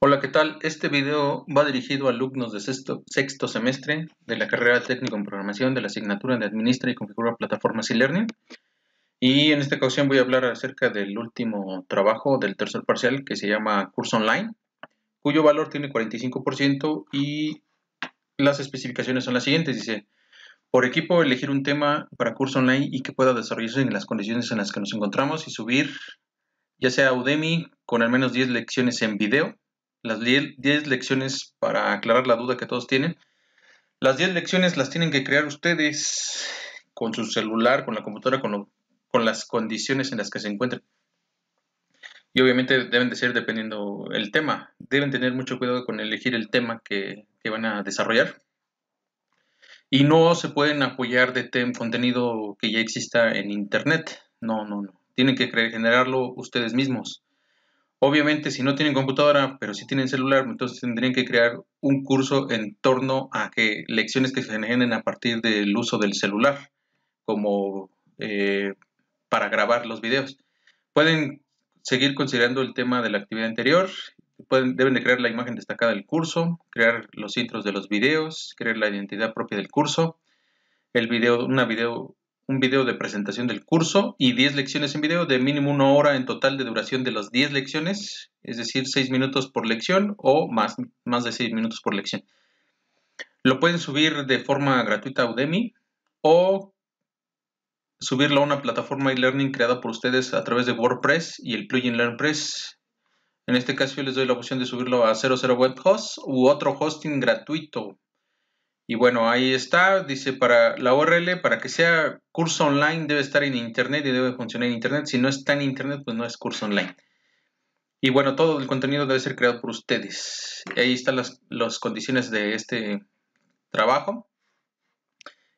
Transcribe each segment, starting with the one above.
Hola, ¿qué tal? Este video va dirigido a alumnos de sexto, semestre de la carrera técnico en programación de la asignatura de Administra y Configura Plataformas y Learning. Y en esta ocasión voy a hablar acerca del último trabajo del tercer parcial que se llama Curso Online, cuyo valor tiene 45% y las especificaciones son las siguientes. Dice, por equipo elegir un tema para curso online y que pueda desarrollarse en las condiciones en las que nos encontramos y subir ya sea Udemy con al menos 10 lecciones en video las 10 lecciones para aclarar la duda que todos tienen. Las 10 lecciones las tienen que crear ustedes con su celular, con la computadora, con, las condiciones en las que se encuentren. Y obviamente deben de ser dependiendo el tema. Deben tener mucho cuidado con elegir el tema que, que van a desarrollar. Y no se pueden apoyar de contenido que ya exista en Internet. No, no, no. Tienen que generarlo ustedes mismos. Obviamente, si no tienen computadora, pero si tienen celular, entonces tendrían que crear un curso en torno a que lecciones que se generen a partir del uso del celular, como eh, para grabar los videos. Pueden seguir considerando el tema de la actividad anterior. deben de crear la imagen destacada del curso, crear los intros de los videos, crear la identidad propia del curso, el video, una video un video de presentación del curso y 10 lecciones en video de mínimo una hora en total de duración de las 10 lecciones, es decir, 6 minutos por lección o más, más de 6 minutos por lección. Lo pueden subir de forma gratuita a Udemy o subirlo a una plataforma e-learning creada por ustedes a través de WordPress y el plugin LearnPress. En este caso yo les doy la opción de subirlo a 00 Web u otro hosting gratuito y bueno, ahí está, dice para la URL, para que sea curso online debe estar en Internet y debe funcionar en Internet. Si no está en Internet, pues no es curso online. Y bueno, todo el contenido debe ser creado por ustedes. Ahí están las, condiciones de este trabajo.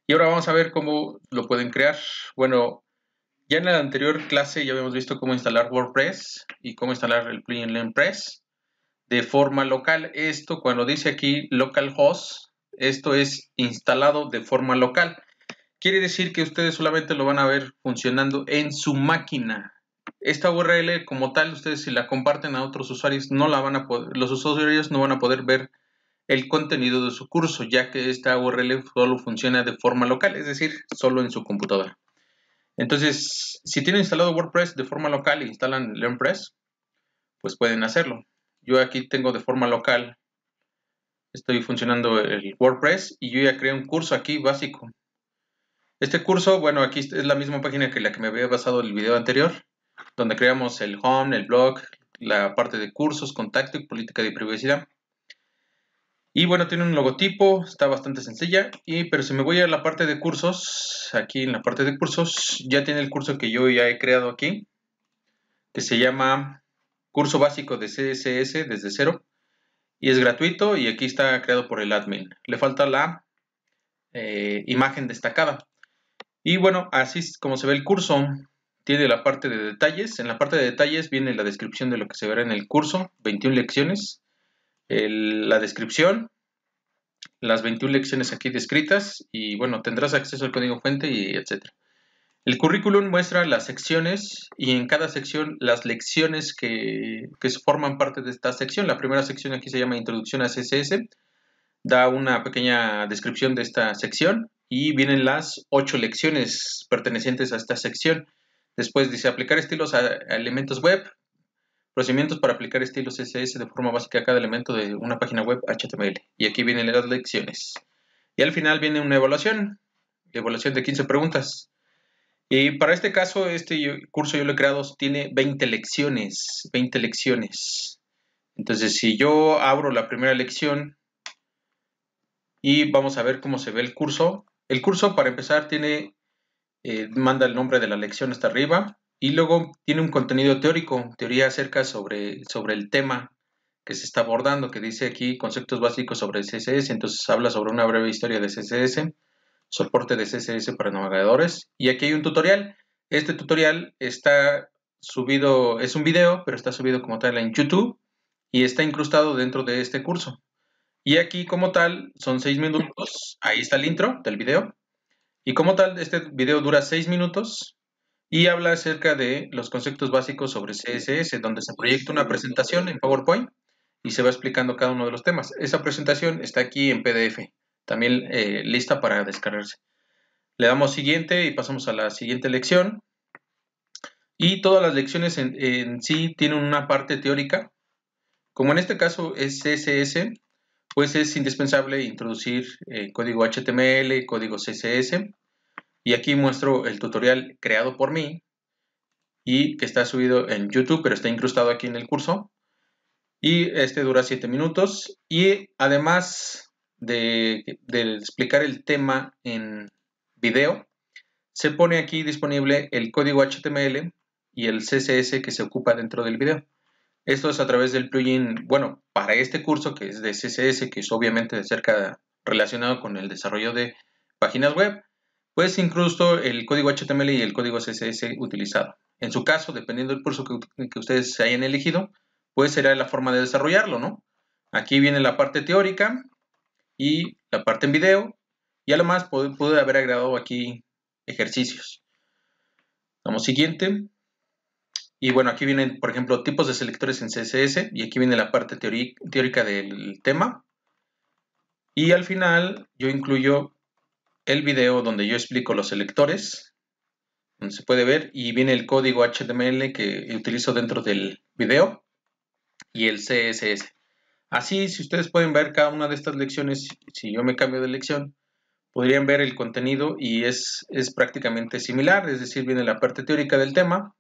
Y ahora vamos a ver cómo lo pueden crear. Bueno, ya en la anterior clase ya habíamos visto cómo instalar WordPress y cómo instalar el plugin LearnPress de forma local. Esto cuando dice aquí localhost esto es instalado de forma local. Quiere decir que ustedes solamente lo van a ver funcionando en su máquina. Esta URL como tal, ustedes si la comparten a otros usuarios, no la van a poder, los usuarios no van a poder ver el contenido de su curso, ya que esta URL solo funciona de forma local, es decir, solo en su computadora. Entonces, si tienen instalado WordPress de forma local e instalan LearnPress, pues pueden hacerlo. Yo aquí tengo de forma local estoy funcionando el WordPress y yo ya creé un curso aquí básico. Este curso, bueno, aquí es la misma página que la que me había basado el video anterior, donde creamos el home, el blog, la parte de cursos, contacto y política de privacidad. Y bueno, tiene un logotipo, está bastante sencilla, y, pero si me voy a la parte de cursos, aquí en la parte de cursos, ya tiene el curso que yo ya he creado aquí, que se llama Curso Básico de CSS desde cero. Y es gratuito y aquí está creado por el admin. Le falta la eh, imagen destacada. Y bueno, así es como se ve el curso. Tiene la parte de detalles. En la parte de detalles viene la descripción de lo que se verá en el curso. 21 lecciones. la descripción. Las 21 lecciones aquí descritas. Y bueno, tendrás acceso al código fuente y etcétera. El currículum muestra las secciones y en cada sección las lecciones que, forman parte de esta sección. La primera sección aquí se llama Introducción a CSS. Da una pequeña descripción de esta sección y vienen las ocho lecciones pertenecientes a esta sección. Después dice aplicar estilos a elementos web, procedimientos para aplicar estilos CSS de forma básica a cada elemento de una página web HTML. Y aquí vienen las lecciones. Y al final viene una evaluación, evaluación de 15 preguntas. Y para este caso, este curso yo lo he creado, tiene 20 lecciones, 20 lecciones. Entonces, si yo abro la primera lección y vamos a ver cómo se ve el curso. El curso, para empezar, tiene eh, manda el nombre de la lección hasta arriba y luego tiene un contenido teórico, teoría acerca sobre, sobre el tema que se está abordando, que dice aquí conceptos básicos sobre CSS, entonces habla sobre una breve historia de CSS soporte de CSS para navegadores. Y aquí hay un tutorial. Este tutorial está subido, es un video, pero está subido como tal en YouTube y está incrustado dentro de este curso. Y aquí como tal son seis minutos, ahí está el intro del video. Y como tal, este video dura seis minutos y habla acerca de los conceptos básicos sobre CSS, donde se proyecta una presentación en PowerPoint y se va explicando cada uno de los temas. Esa presentación está aquí en PDF también eh, lista para descargarse. Le damos siguiente y pasamos a la siguiente lección. Y todas las lecciones en, sí tienen una parte teórica. Como en este caso es CSS, pues es indispensable introducir eh, código HTML, código CSS. Y aquí muestro el tutorial creado por mí y que está subido en YouTube, pero está incrustado aquí en el curso. Y este dura 7 minutos. Y además de, explicar el tema en video, se pone aquí disponible el código HTML y el CSS que se ocupa dentro del video. Esto es a través del plugin, bueno, para este curso que es de CSS, que es obviamente de cerca relacionado con el desarrollo de páginas web, pues incluso el código HTML y el código CSS utilizado. En su caso, dependiendo del curso que, que ustedes hayan elegido, pues será la forma de desarrollarlo, ¿no? Aquí viene la parte teórica, y la parte en video. Y lo más pude haber agregado aquí ejercicios. Vamos siguiente. Y bueno, aquí vienen, por ejemplo, tipos de selectores en CSS y aquí viene la parte teórica del tema. Y al final yo incluyo el video donde yo explico los selectores, donde se puede ver, y viene el código HTML que utilizo dentro del video y el CSS. Así, si ustedes pueden ver cada una de estas lecciones, si yo me cambio de lección, podrían ver el contenido y es, es prácticamente similar, es decir, viene la parte teórica del tema,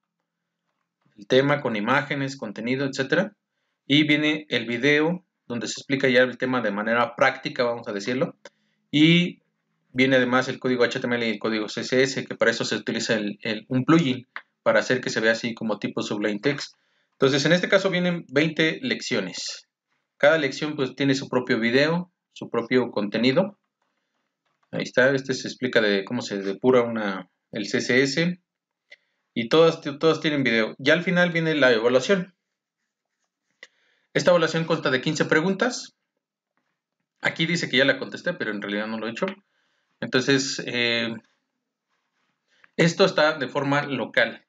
el tema con imágenes, contenido, etc. Y viene el video donde se explica ya el tema de manera práctica, vamos a decirlo. Y viene además el código HTML y el código CSS, que para eso se utiliza un plugin para hacer que se vea así como tipo Sublime text. Entonces, en este caso vienen 20 lecciones. Cada lección pues tiene su propio video, su propio contenido. Ahí está, este se explica de cómo se depura una, el CSS. Y todas, tienen video. Ya al final viene la evaluación. Esta evaluación consta de 15 preguntas. Aquí dice que ya la contesté, pero en realidad no lo he hecho. Entonces, eh, esto está de forma local.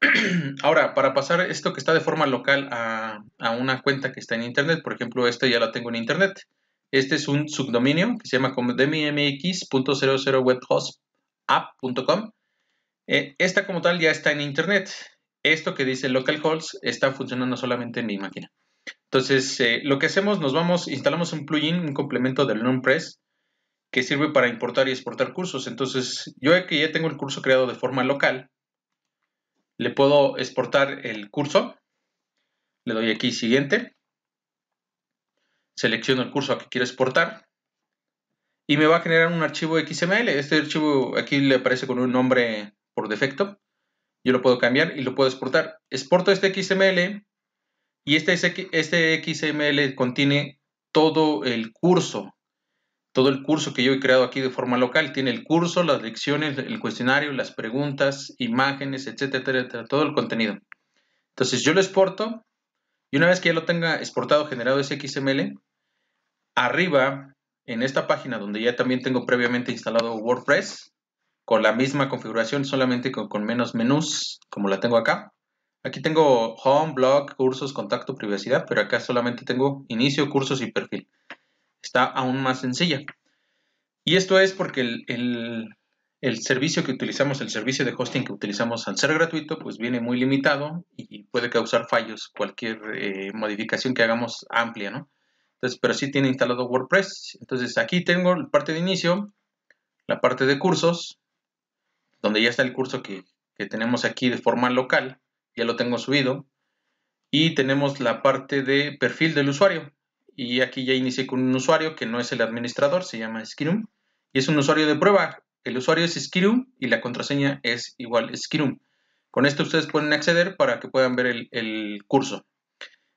Ahora, para pasar esto que está de forma local a, una cuenta que está en Internet, por ejemplo, esto ya lo tengo en Internet. Este es un subdominio que se llama como demimx00 webhostappcom eh, esta como tal ya está en Internet. Esto que dice localhost está funcionando solamente en mi máquina. Entonces, eh, lo que hacemos, nos vamos, instalamos un plugin, un complemento del NumPress, que sirve para importar y exportar cursos. Entonces, yo aquí ya tengo el curso creado de forma local, le puedo exportar el curso. Le doy aquí siguiente. Selecciono el curso que quiero exportar. Y me va a generar un archivo XML. Este archivo aquí le aparece con un nombre por defecto. Yo lo puedo cambiar y lo puedo exportar. Exporto este XML y este, este XML contiene todo el curso todo el curso que yo he creado aquí de forma local. Tiene el curso, las lecciones, el cuestionario, las preguntas, imágenes, etcétera, etcétera, todo el contenido. Entonces yo lo exporto y una vez que ya lo tenga exportado, generado ese XML, arriba en esta página donde ya también tengo previamente instalado WordPress, con la misma configuración, solamente con, con menos menús, como la tengo acá. Aquí tengo home, blog, cursos, contacto, privacidad, pero acá solamente tengo inicio, cursos y perfil está aún más sencilla. Y esto es porque el, servicio que utilizamos, el servicio de hosting que utilizamos al ser gratuito, pues viene muy limitado y puede causar fallos cualquier eh, modificación que hagamos amplia, ¿no? Entonces, pero sí tiene instalado WordPress. Entonces aquí tengo la parte de inicio, la parte de cursos, donde ya está el curso que, que tenemos aquí de forma local, ya lo tengo subido. Y tenemos la parte de perfil del usuario, y aquí ya inicié con un usuario que no es el administrador, se llama Skirum y es un usuario de prueba. El usuario es Skirum y la contraseña es igual Skirum. Con esto ustedes pueden acceder para que puedan ver el, curso.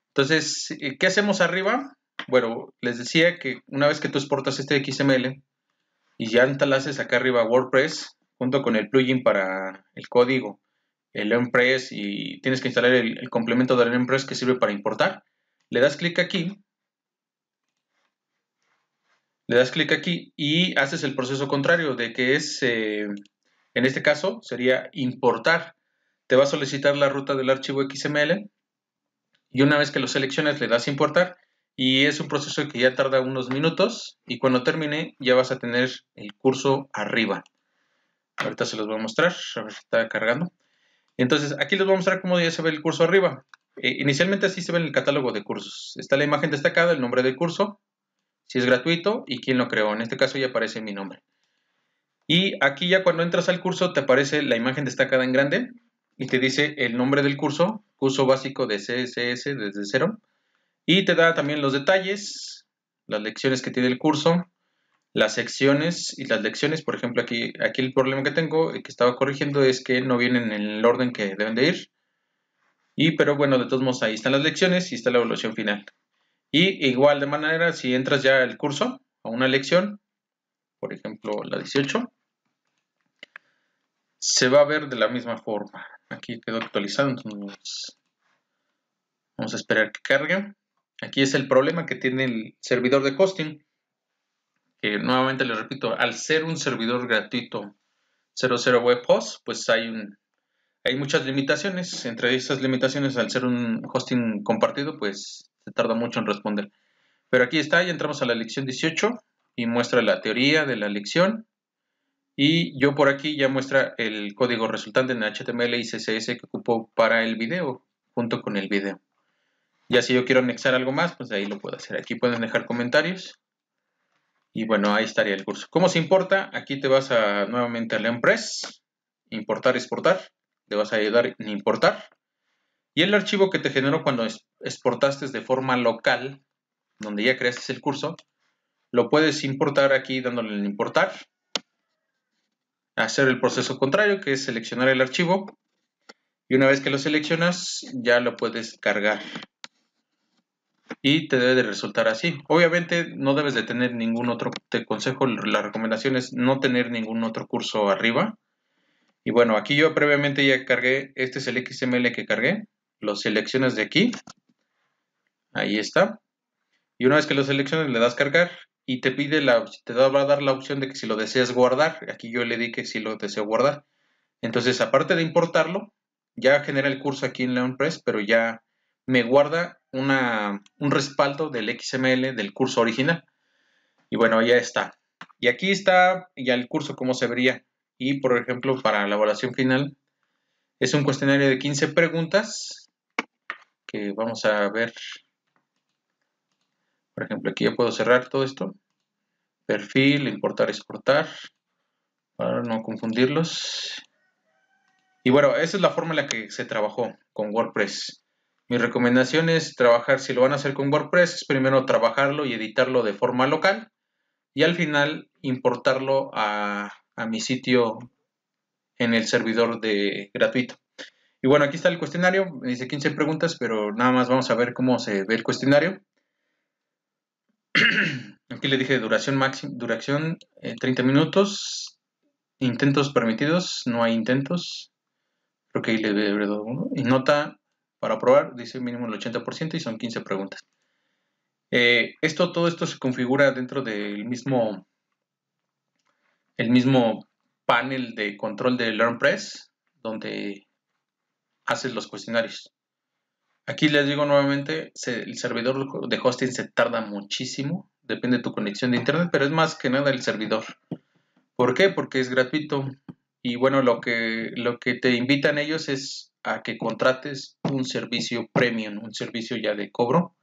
Entonces, eh, ¿qué hacemos arriba? Bueno, les decía que una vez que tú exportas este XML y ya instalases acá arriba WordPress junto con el plugin para el código, el Empress y tienes que instalar el, el complemento del Empress que sirve para importar, le das clic aquí le das clic aquí y haces el proceso contrario de que es, eh, en este caso, sería importar. Te va a solicitar la ruta del archivo XML y una vez que lo selecciones le das importar y es un proceso que ya tarda unos minutos y cuando termine ya vas a tener el curso arriba. Ahorita se los voy a mostrar, está cargando. Entonces, aquí les voy a mostrar cómo ya se ve el curso arriba. Eh, inicialmente así se ve en el catálogo de cursos. Está la imagen destacada, el nombre del curso, si es gratuito y quién lo creó. En este caso ya aparece mi nombre. Y aquí ya cuando entras al curso te aparece la imagen destacada en grande y te dice el nombre del curso, curso básico de CSS desde cero. Y te da también los detalles, las lecciones que tiene el curso, las secciones y las lecciones. Por ejemplo, aquí, aquí el problema que tengo y eh, que estaba corrigiendo es que no vienen en el orden que deben de ir. Y pero bueno, de todos modos ahí están las lecciones y está la evaluación final. Y igual de manera, si entras ya al curso, a una lección, por ejemplo la 18, se va a ver de la misma forma. Aquí quedó actualizado, entonces vamos a esperar que cargue. Aquí es el problema que tiene el servidor de hosting, que nuevamente les repito, al ser un servidor gratuito 00 web pues hay un, hay muchas limitaciones. Entre esas limitaciones, al ser un hosting compartido, pues se tarda mucho en responder. Pero aquí está, ya entramos a la lección 18 y muestra la teoría de la lección. Y yo por aquí ya muestra el código resultante en HTML y CSS que ocupó para el video, junto con el video. Ya si yo quiero anexar algo más, pues ahí lo puedo hacer. Aquí pueden dejar comentarios. Y bueno, ahí estaría el curso. ¿Cómo se importa? Aquí te vas a nuevamente a Press. importar, exportar. Te vas a ayudar en importar. Y el archivo que te generó cuando exportaste de forma local, donde ya creaste el curso, lo puedes importar aquí dándole en importar. Hacer el proceso contrario, que es seleccionar el archivo. Y una vez que lo seleccionas, ya lo puedes cargar. Y te debe de resultar así. Obviamente no debes de tener ningún otro, te consejo, la recomendación es no tener ningún otro curso arriba. Y bueno, aquí yo previamente ya cargué, este es el XML que cargué, lo seleccionas de aquí, ahí está. Y una vez que lo seleccionas le das cargar y te pide la, te va a dar la opción de que si lo deseas guardar, aquí yo le di que si lo deseo guardar. Entonces, aparte de importarlo, ya genera el curso aquí en LeonPress, pero ya me guarda una, un respaldo del XML del curso original. Y bueno, ya está. Y aquí está ya el curso, cómo se vería. Y, por ejemplo, para la evaluación final, es un cuestionario de 15 preguntas que vamos a ver. Por ejemplo, aquí ya puedo cerrar todo esto. Perfil, importar, exportar, para no confundirlos. Y bueno, esa es la forma en la que se trabajó con WordPress. Mi recomendación es trabajar, si lo van a hacer con WordPress, es primero trabajarlo y editarlo de forma local y al final importarlo a a mi sitio en el servidor de gratuito. Y bueno, aquí está el cuestionario, me dice 15 preguntas, pero nada más vamos a ver cómo se ve el cuestionario. Aquí le dije duración máxima, duración 30 eh, minutos, intentos permitidos, no hay intentos. Creo que ahí le debe uno. Y nota para aprobar, dice mínimo el 80% y son 15 preguntas. Eh, esto, todo esto se configura dentro del mismo el mismo panel de control de LearnPress donde haces los cuestionarios. Aquí les digo nuevamente, el servidor de hosting se tarda muchísimo, depende de tu conexión de internet, pero es más que nada el servidor. ¿Por qué? Porque es gratuito. Y bueno, lo que, lo que te invitan ellos es a que contrates un servicio premium, un servicio ya de cobro,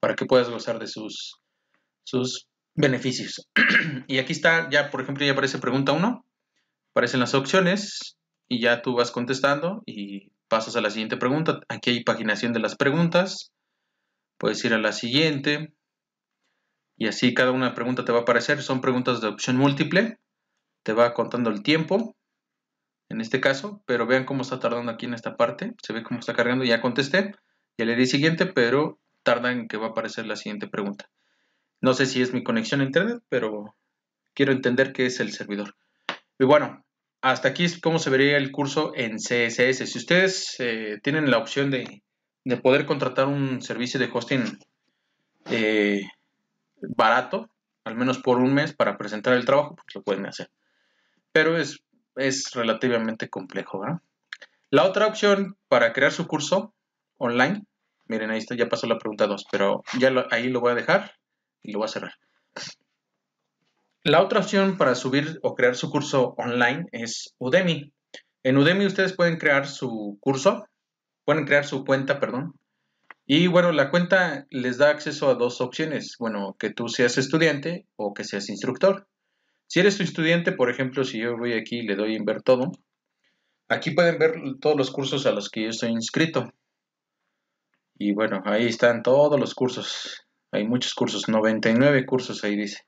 para que puedas gozar de sus, sus beneficios. y aquí está, ya por ejemplo, ya aparece pregunta 1, aparecen las opciones y ya tú vas contestando y pasas a la siguiente pregunta. Aquí hay paginación de las preguntas, puedes ir a la siguiente y así cada una pregunta te va a aparecer. Son preguntas de opción múltiple, te va contando el tiempo. En este caso, pero vean cómo está tardando aquí en esta parte. Se ve cómo está cargando. Ya contesté. Ya le di siguiente, pero tarda en que va a aparecer la siguiente pregunta. No sé si es mi conexión a internet, pero quiero entender qué es el servidor. Y bueno, hasta aquí es cómo se vería el curso en CSS. Si ustedes eh, tienen la opción de, poder contratar un servicio de hosting eh, barato, al menos por un mes, para presentar el trabajo, pues lo pueden hacer. Pero es, es relativamente complejo, La otra opción para crear su curso online, miren, ahí está, ya pasó la pregunta 2, pero ya ahí lo voy a dejar y lo voy a cerrar. La otra opción para subir o crear su curso online es Udemy. En Udemy ustedes pueden crear su curso, pueden crear su cuenta, perdón. Y bueno, la cuenta les da acceso a dos opciones. Bueno, que tú seas estudiante o que seas instructor. Si eres tu estudiante, por ejemplo, si yo voy aquí y le doy en ver todo, aquí pueden ver todos los cursos a los que yo estoy inscrito. Y bueno, ahí están todos los cursos. Hay muchos cursos, 99 cursos ahí dice.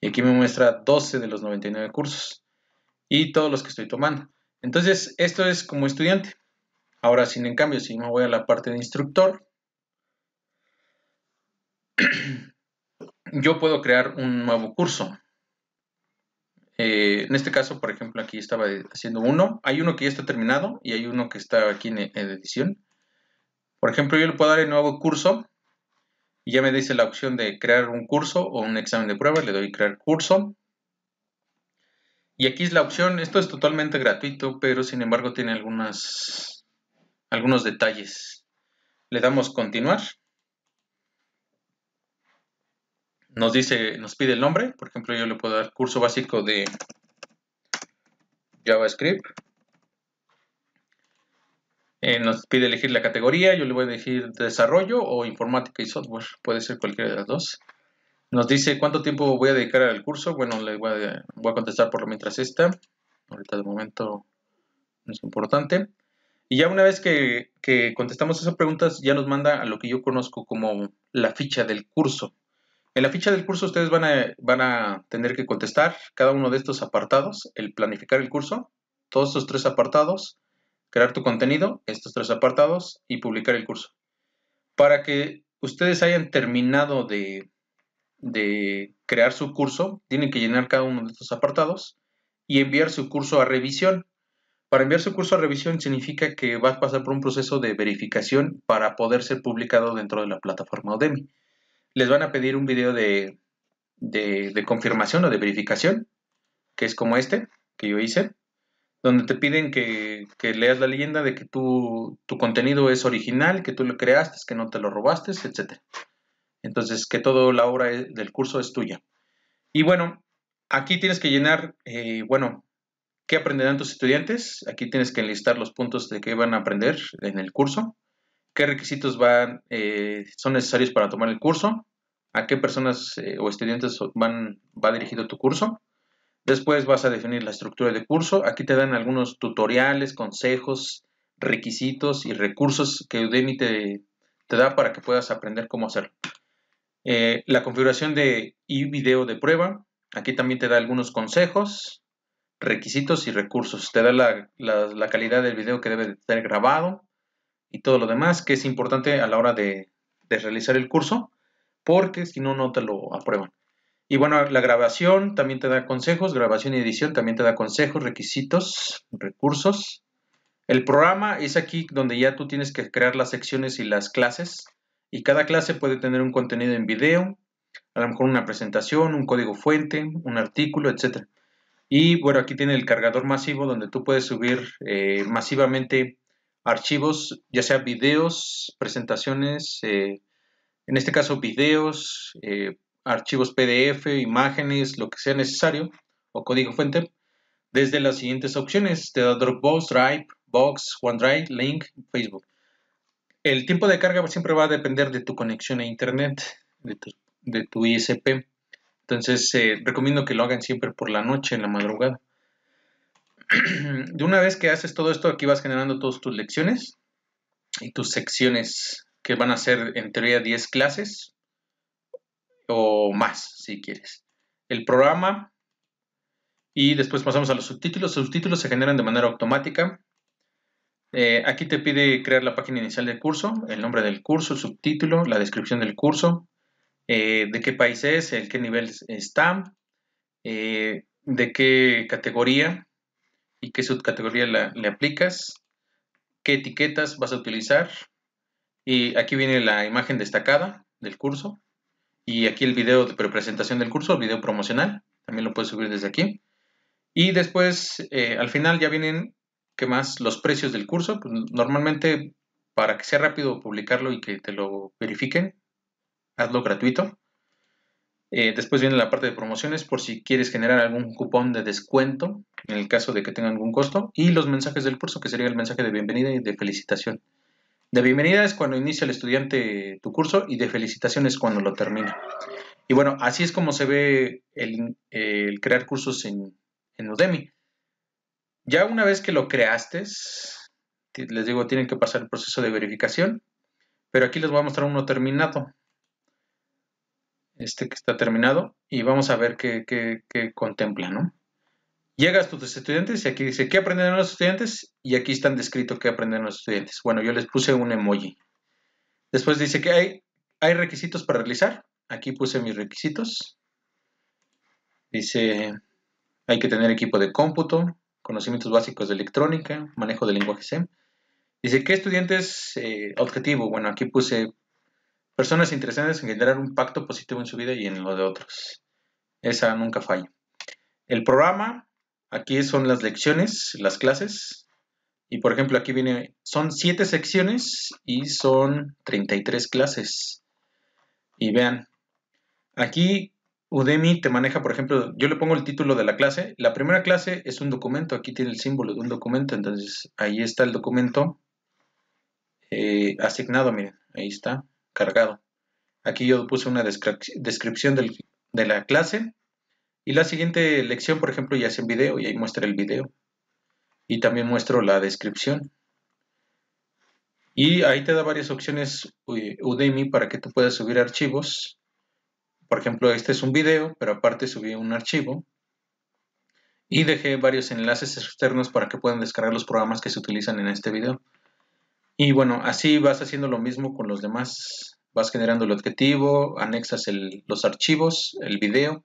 Y aquí me muestra 12 de los 99 cursos y todos los que estoy tomando. Entonces, esto es como estudiante. Ahora, sin en cambio, si me voy a la parte de instructor, yo puedo crear un nuevo curso. Eh, en este caso, por ejemplo, aquí estaba haciendo uno. Hay uno que ya está terminado y hay uno que está aquí en, edición. Por ejemplo, yo le puedo dar el nuevo curso y ya me dice la opción de crear un curso o un examen de prueba, le doy crear curso. Y aquí es la opción, esto es totalmente gratuito, pero sin embargo tiene algunas, algunos detalles. Le damos continuar. Nos dice, nos pide el nombre, por ejemplo yo le puedo dar curso básico de JavaScript. Eh, nos pide elegir la categoría, yo le voy a elegir desarrollo o informática y software, puede ser cualquiera de las dos. Nos dice cuánto tiempo voy a dedicar al curso, bueno, le voy a, contestar por lo mientras esta, ahorita de momento no es importante. Y ya una vez que, contestamos esas preguntas, ya nos manda a lo que yo conozco como la ficha del curso. En la ficha del curso ustedes van a, van a tener que contestar cada uno de estos apartados, el planificar el curso, todos estos tres apartados, crear tu contenido, estos tres apartados, y publicar el curso. Para que ustedes hayan terminado de, crear su curso, tienen que llenar cada uno de estos apartados y enviar su curso a revisión. Para enviar su curso a revisión significa que va a pasar por un proceso de verificación para poder ser publicado dentro de la plataforma Udemy. Les van a pedir un video de confirmación o de verificación, que es como este que yo hice donde te piden que, leas la leyenda de que tu, contenido es original, que tú lo creaste, que no te lo robaste, etc. Entonces, que toda la obra e, del curso es tuya. Y bueno, aquí tienes que llenar, eh, bueno, ¿qué aprenderán tus estudiantes? Aquí tienes que enlistar los puntos de qué van a aprender en el curso, qué requisitos van, eh, son necesarios para tomar el curso, a qué personas eh, o estudiantes van, va dirigido tu curso Después vas a definir la estructura de curso. Aquí te dan algunos tutoriales, consejos, requisitos y recursos que Udemy te, da para que puedas aprender cómo hacerlo. Eh, la configuración de video de prueba. Aquí también te da algunos consejos, requisitos y recursos. Te da la, calidad del video que debe de grabado y todo lo demás que es importante a la hora de realizar el curso porque si no, no te lo aprueban. Y bueno, la grabación también te da consejos, grabación y edición también te da consejos, requisitos, recursos. El programa es aquí donde ya tú tienes que crear las secciones y las clases. Y cada clase puede tener un contenido en video, a lo mejor una presentación, un código fuente, un artículo, etc. Y bueno, aquí tiene el cargador masivo donde tú puedes subir eh, masivamente archivos, ya sea videos, presentaciones, eh, en este caso videos, eh, archivos PDF, imágenes, lo que sea necesario, o código fuente, desde las siguientes opciones, te da Dropbox, Drive, Box, OneDrive, Link, Facebook. El tiempo de carga siempre va a depender de tu conexión a Internet, de tu, ISP. Entonces, eh, recomiendo que lo hagan siempre por la noche, en la madrugada. de una vez que haces todo esto, aquí vas generando todas tus lecciones y tus secciones, que van a ser en teoría 10 clases, o más, si quieres. El programa y después pasamos a los subtítulos. Los subtítulos se generan de manera automática. Eh, aquí te pide crear la página inicial del curso, el nombre del curso, el subtítulo, la descripción del curso, eh, de qué país es, en qué nivel está, eh, de qué categoría y qué subcategoría le aplicas, qué etiquetas vas a utilizar. Y aquí viene la imagen destacada del curso, y aquí el video de presentación del curso, el video promocional, también lo puedes subir desde aquí. Y después, eh, al final ya vienen, ¿qué más? Los precios del curso. Pues, normalmente, para que sea rápido publicarlo y que te lo verifiquen, hazlo gratuito. Eh, después viene la parte de promociones por si quieres generar algún cupón de descuento en el caso de que tenga algún costo. Y los mensajes del curso, que sería el mensaje de bienvenida y de felicitación. De bienvenida es cuando inicia el estudiante tu curso y de felicitaciones cuando lo termina. Y bueno, así es como se ve el, crear cursos en, Udemy. Ya una vez que lo creaste, les digo, tienen que pasar el proceso de verificación, pero aquí les voy a mostrar uno terminado. Este que está terminado y vamos a ver qué contempla, ¿no? llegas tus estudiantes y aquí dice, ¿qué aprendieron los estudiantes? Y aquí están descritos qué aprendieron los estudiantes. Bueno, yo les puse un emoji. Después dice que hay, hay requisitos para realizar. Aquí puse mis requisitos. Dice, hay que tener equipo de cómputo, conocimientos básicos de electrónica, manejo de lenguaje SEM. Dice, ¿qué estudiantes eh, objetivo? Bueno, aquí puse personas interesadas en generar un pacto positivo en su vida y en lo de otros. Esa nunca falla. El programa, Aquí son las lecciones, las clases. Y por ejemplo, aquí viene, son siete secciones y son 33 clases. Y vean, aquí Udemy te maneja, por ejemplo, yo le pongo el título de la clase. La primera clase es un documento, aquí tiene el símbolo de un documento, entonces ahí está el documento eh, asignado, miren, ahí está, cargado. Aquí yo puse una descripción de la clase y la siguiente lección, por ejemplo, ya es en video y ahí muestra el video. Y también muestro la descripción. Y ahí te da varias opciones eh, Udemy para que tú puedas subir archivos. Por ejemplo, este es un video, pero aparte subí un archivo. Y dejé varios enlaces externos para que puedan descargar los programas que se utilizan en este video. Y bueno, así vas haciendo lo mismo con los demás. Vas generando el objetivo, anexas los archivos, el video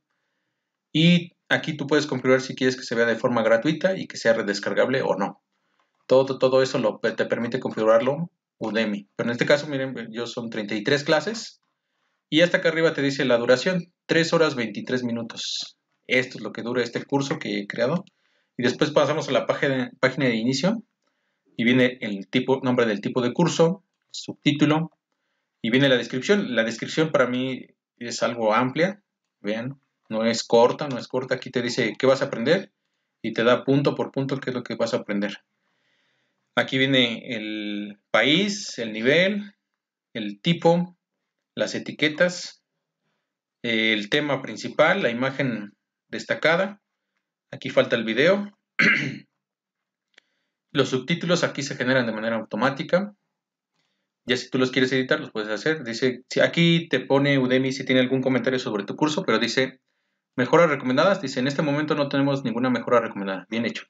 y aquí tú puedes configurar si quieres que se vea de forma gratuita y que sea redescargable o no. Todo, todo eso lo, te permite configurarlo Udemy. Pero en este caso, miren, yo son 33 clases. Y hasta acá arriba te dice la duración, 3 horas 23 minutos. Esto es lo que dura este curso que he creado. Y después pasamos a la página, página de inicio. Y viene el tipo, nombre del tipo de curso, subtítulo. Y viene la descripción. La descripción para mí es algo amplia. Vean, no es corta, no es corta. Aquí te dice qué vas a aprender y te da punto por punto qué es lo que vas a aprender. Aquí viene el país, el nivel, el tipo, las etiquetas, el tema principal, la imagen destacada. Aquí falta el video. los subtítulos aquí se generan de manera automática. Ya si tú los quieres editar, los puedes hacer. Dice, aquí te pone Udemy si tiene algún comentario sobre tu curso, pero dice Mejoras recomendadas, dice, en este momento no tenemos ninguna mejora recomendada. Bien hecho.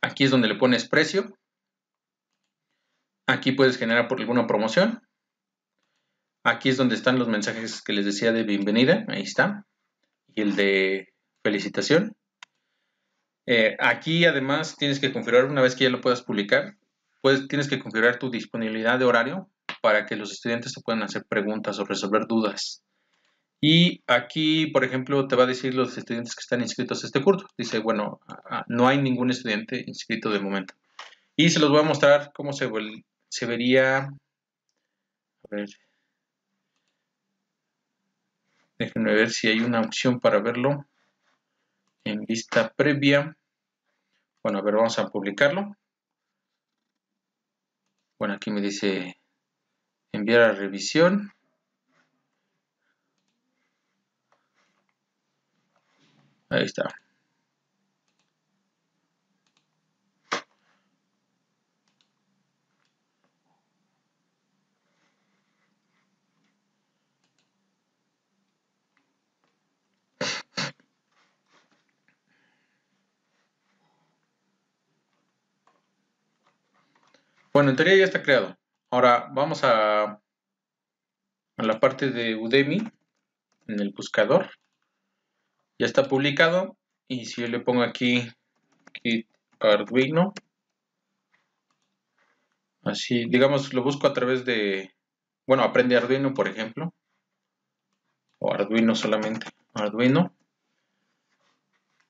Aquí es donde le pones precio. Aquí puedes generar alguna promoción. Aquí es donde están los mensajes que les decía de bienvenida. Ahí está. Y el de felicitación. Eh, aquí además tienes que configurar, una vez que ya lo puedas publicar, pues tienes que configurar tu disponibilidad de horario para que los estudiantes te puedan hacer preguntas o resolver dudas. Y aquí, por ejemplo, te va a decir los estudiantes que están inscritos a este curso. Dice, bueno, ah, no hay ningún estudiante inscrito de momento. Y se los voy a mostrar cómo se, se vería... A ver. Déjenme ver si hay una opción para verlo en vista previa. Bueno, a ver, vamos a publicarlo. Bueno, aquí me dice enviar a revisión. Ahí está. Bueno, en teoría ya está creado. Ahora vamos a, a la parte de Udemy en el buscador ya está publicado y si yo le pongo aquí kit Arduino así digamos lo busco a través de bueno aprende Arduino por ejemplo o Arduino solamente Arduino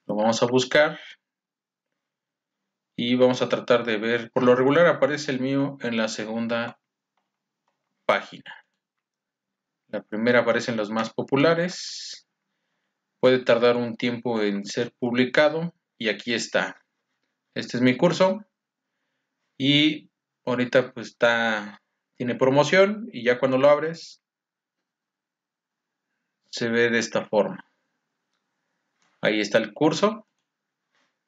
lo vamos a buscar y vamos a tratar de ver por lo regular aparece el mío en la segunda página la primera aparecen los más populares Puede tardar un tiempo en ser publicado y aquí está. Este es mi curso y ahorita pues está, tiene promoción y ya cuando lo abres se ve de esta forma. Ahí está el curso.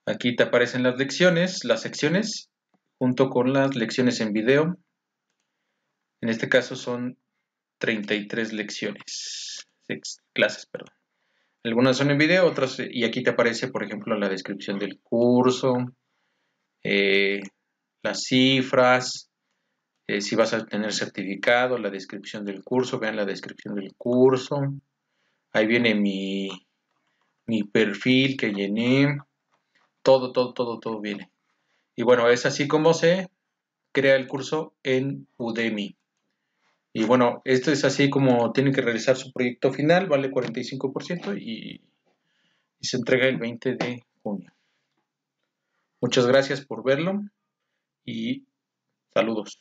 Aquí te aparecen las lecciones, las secciones, junto con las lecciones en video. En este caso son 33 lecciones, clases, perdón. Algunas son en video, otras, y aquí te aparece, por ejemplo, la descripción del curso, eh, las cifras, eh, si vas a tener certificado, la descripción del curso, vean la descripción del curso. Ahí viene mi, mi perfil que llené. Todo, todo, todo, todo viene. Y bueno, es así como se crea el curso en Udemy. Y bueno, esto es así como tienen que realizar su proyecto final, vale 45% y, y se entrega el 20 de junio. Muchas gracias por verlo y saludos.